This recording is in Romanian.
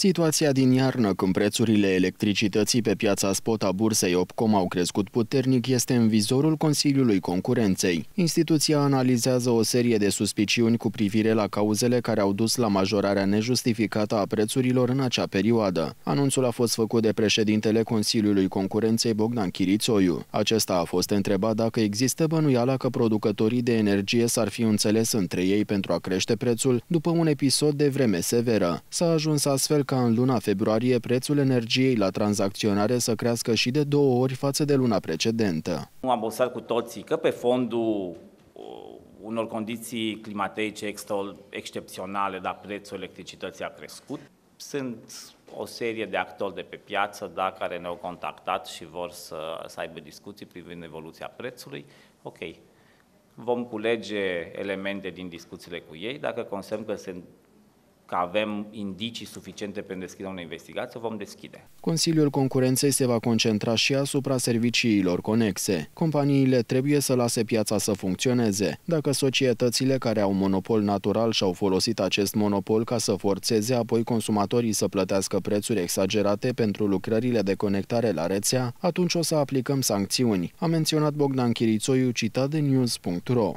Situația din iarnă, când prețurile electricității pe piața spot a bursei Opcom au crescut puternic, este în vizorul Consiliului Concurenței. Instituția analizează o serie de suspiciuni cu privire la cauzele care au dus la majorarea nejustificată a prețurilor în acea perioadă. Anunțul a fost făcut de președintele Consiliului Concurenței Bogdan Chirițoiu. Acesta a fost întrebat dacă există bănuiala că producătorii de energie s-ar fi înțeles între ei pentru a crește prețul după un episod de vreme severă. S-a ajuns astfel ca în luna februarie prețul energiei la tranzacționare să crească și de două ori față de luna precedentă. Am observat cu toții că pe fondul uh, unor condiții climatice excepționale, dar prețul electricității a crescut. Sunt o serie de actori de pe piață da, care ne-au contactat și vor să, să aibă discuții privind evoluția prețului. Ok, vom culege elemente din discuțiile cu ei. Dacă considerăm că sunt că avem indicii suficiente pentru deschiderea unei investigații, vom deschide. Consiliul Concurenței se va concentra și asupra serviciilor conexe. Companiile trebuie să lase piața să funcționeze. Dacă societățile care au monopol natural și-au folosit acest monopol ca să forțeze apoi consumatorii să plătească prețuri exagerate pentru lucrările de conectare la rețea, atunci o să aplicăm sancțiuni, a menționat Bogdan Chirițoiu, citat de news.ro.